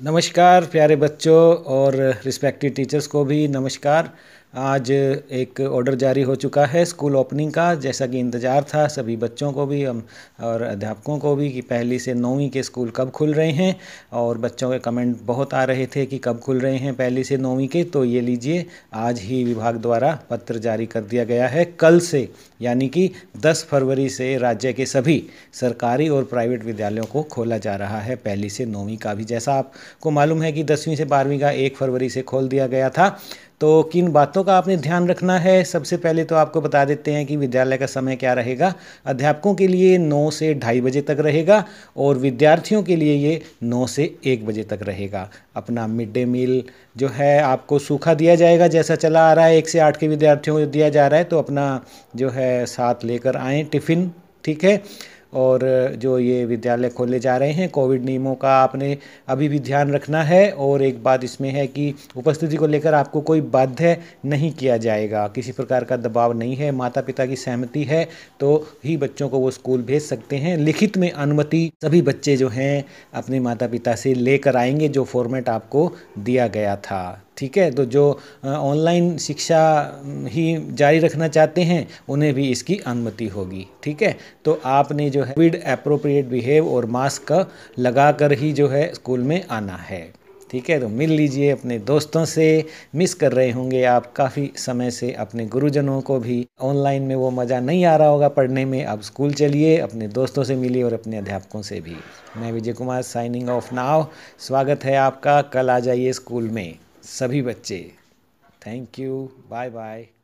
नमस्कार प्यारे बच्चों और रिस्पेक्टेड टीचर्स को भी नमस्कार आज एक ऑर्डर जारी हो चुका है स्कूल ओपनिंग का जैसा कि इंतज़ार था सभी बच्चों को भी और अध्यापकों को भी कि पहली से नौवीं के स्कूल कब खुल रहे हैं और बच्चों के कमेंट बहुत आ रहे थे कि कब खुल रहे हैं पहली से नौवीं के तो ये लीजिए आज ही विभाग द्वारा पत्र जारी कर दिया गया है कल से यानी कि दस फरवरी से राज्य के सभी सरकारी और प्राइवेट विद्यालयों को खोला जा रहा है पहली से नौवीं का भी जैसा आपको मालूम है कि दसवीं से बारहवीं का एक फरवरी से खोल दिया गया था तो किन बातों का आपने ध्यान रखना है सबसे पहले तो आपको बता देते हैं कि विद्यालय का समय क्या रहेगा अध्यापकों के लिए नौ से ढाई बजे तक रहेगा और विद्यार्थियों के लिए ये नौ से एक बजे तक रहेगा अपना मिड डे मील जो है आपको सूखा दिया जाएगा जैसा चला आ रहा है एक से आठ के विद्यार्थियों को दिया जा रहा है तो अपना जो है साथ लेकर आएँ टिफ़िन ठीक है और जो ये विद्यालय खोले जा रहे हैं कोविड नियमों का आपने अभी भी ध्यान रखना है और एक बात इसमें है कि उपस्थिति को लेकर आपको कोई बाध्य नहीं किया जाएगा किसी प्रकार का दबाव नहीं है माता पिता की सहमति है तो ही बच्चों को वो स्कूल भेज सकते हैं लिखित में अनुमति सभी बच्चे जो हैं अपने माता पिता से लेकर आएंगे जो फॉर्मेट आपको दिया गया था ठीक है तो जो ऑनलाइन शिक्षा ही जारी रखना चाहते हैं उन्हें भी इसकी अनुमति होगी ठीक है तो आपने जो है कोविड अप्रोप्रिएट बिहेव और मास्क लगा कर ही जो है स्कूल में आना है ठीक है तो मिल लीजिए अपने दोस्तों से मिस कर रहे होंगे आप काफ़ी समय से अपने गुरुजनों को भी ऑनलाइन में वो मज़ा नहीं आ रहा होगा पढ़ने में आप स्कूल चलिए अपने दोस्तों से मिलिए और अपने अध्यापकों से भी मैं Vijay Kumar signing off now स्वागत है आपका कल आ जाइए स्कूल में सभी बच्चे थैंक यू बाय बाय